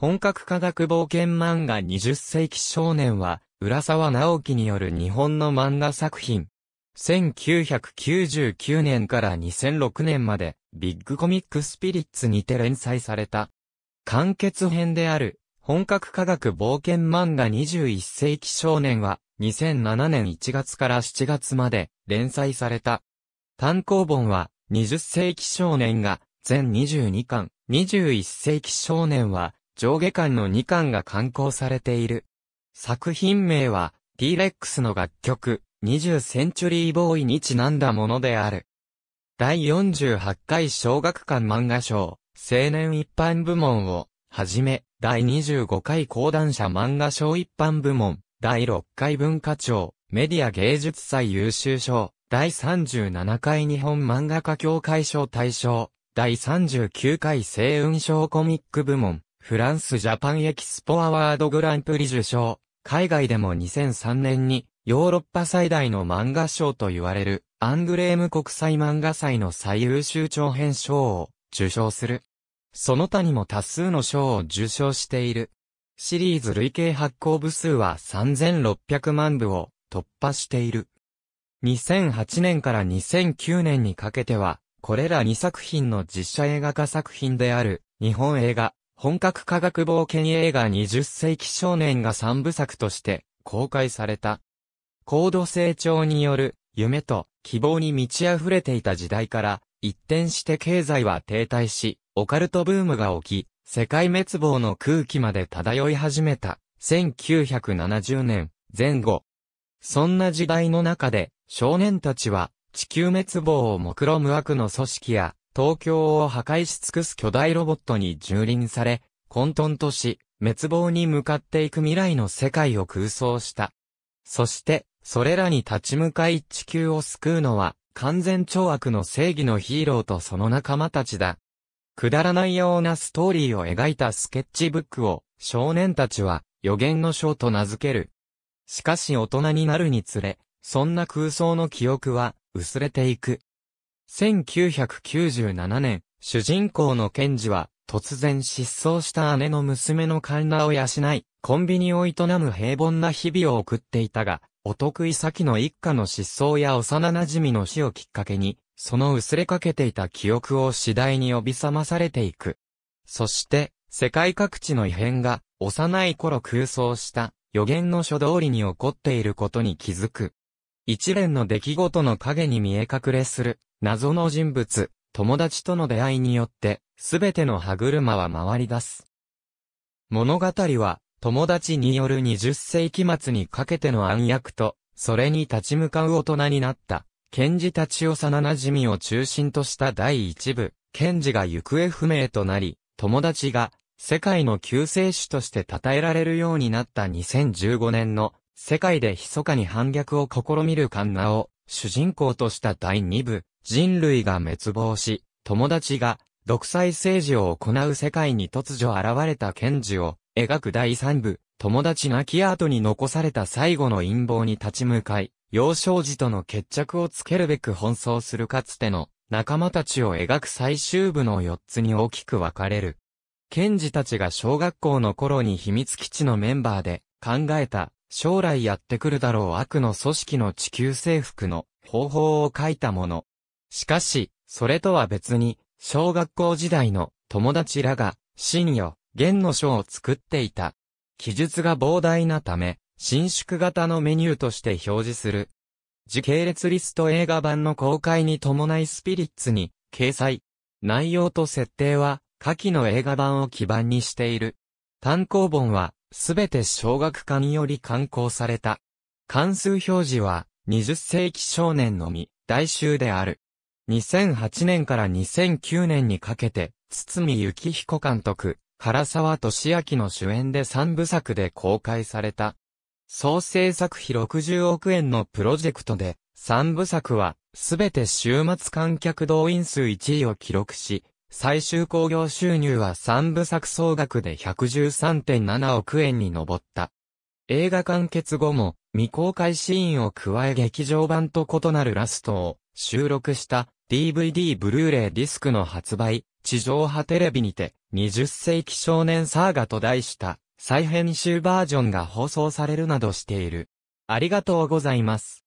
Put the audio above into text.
本格科学冒険漫画20世紀少年は、浦沢直樹による日本の漫画作品。1999年から2006年まで、ビッグコミックスピリッツにて連載された。完結編である、本格科学冒険漫画21世紀少年は、2007年1月から7月まで連載された。単行本は、20世紀少年が全22巻、21世紀少年は上下巻の2巻が刊行されている。作品名は、T-Rex の楽曲、20センチュリーボーイにちなんだものである。第48回小学館漫画賞、青年一般部門を、はじめ、第25回講談社漫画賞一般部門、第6回文化庁、メディア芸術祭優秀賞、第37回日本漫画家協会賞大賞、第39回星雲賞コミック部門、フランスジャパンエキスポアワードグランプリ受賞。海外でも2003年にヨーロッパ最大の漫画賞と言われるアングレーム国際漫画祭の最優秀長編賞を受賞する。その他にも多数の賞を受賞している。シリーズ累計発行部数は3600万部を突破している。2008年から2009年にかけては、これら2作品の実写映画化作品である、日本映画、本格科学冒険映画20世紀少年が3部作として公開された。高度成長による夢と希望に満ち溢れていた時代から一転して経済は停滞し、オカルトブームが起き、世界滅亡の空気まで漂い始めた1970年前後。そんな時代の中で少年たちは地球滅亡を目論む悪の組織や東京を破壊し尽くす巨大ロボットに蹂躙され、混沌とし、滅亡に向かっていく未来の世界を空想した。そして、それらに立ち向かい地球を救うのは、完全超悪の正義のヒーローとその仲間たちだ。くだらないようなストーリーを描いたスケッチブックを、少年たちは、予言の書と名付ける。しかし大人になるにつれ、そんな空想の記憶は、薄れていく。1997年、主人公のケンジは、突然失踪した姉の娘のン覧を養い、コンビニを営む平凡な日々を送っていたが、お得意先の一家の失踪や幼馴染の死をきっかけに、その薄れかけていた記憶を次第に呼び覚まされていく。そして、世界各地の異変が、幼い頃空想した予言の書通りに起こっていることに気づく。一連の出来事の影に見え隠れする謎の人物、友達との出会いによって、すべての歯車は回り出す。物語は、友達による20世紀末にかけての暗躍と、それに立ち向かう大人になった、賢治たち幼馴染を中心とした第一部、賢治が行方不明となり、友達が、世界の救世主として称えられるようになった2015年の、世界で密かに反逆を試みるカンナを、主人公とした第2部、人類が滅亡し、友達が独裁政治を行う世界に突如現れた賢治を描く第3部、友達亡き後に残された最後の陰謀に立ち向かい、幼少時との決着をつけるべく奔走するかつての仲間たちを描く最終部の4つに大きく分かれる。賢治たちが小学校の頃に秘密基地のメンバーで考えた将来やってくるだろう悪の組織の地球征服の方法を書いたもの。しかし、それとは別に、小学校時代の友達らが、新よ、弦の書を作っていた。記述が膨大なため、伸縮型のメニューとして表示する。時系列リスト映画版の公開に伴いスピリッツに掲載。内容と設定は、下記の映画版を基盤にしている。単行本は、すべて小学館により刊行された。関数表示は、20世紀少年のみ、大衆である。2008年から2009年にかけて、堤幸彦監督、唐沢俊明の主演で3部作で公開された。総制作費60億円のプロジェクトで、3部作は、すべて週末観客動員数1位を記録し、最終興行収入は三部作総額で113.7億円に上った。映画完結後も未公開シーンを加え劇場版と異なるラストを収録した DVD ブルーレイディスクの発売、地上波テレビにて20世紀少年サーガと題した再編集バージョンが放送されるなどしている。ありがとうございます。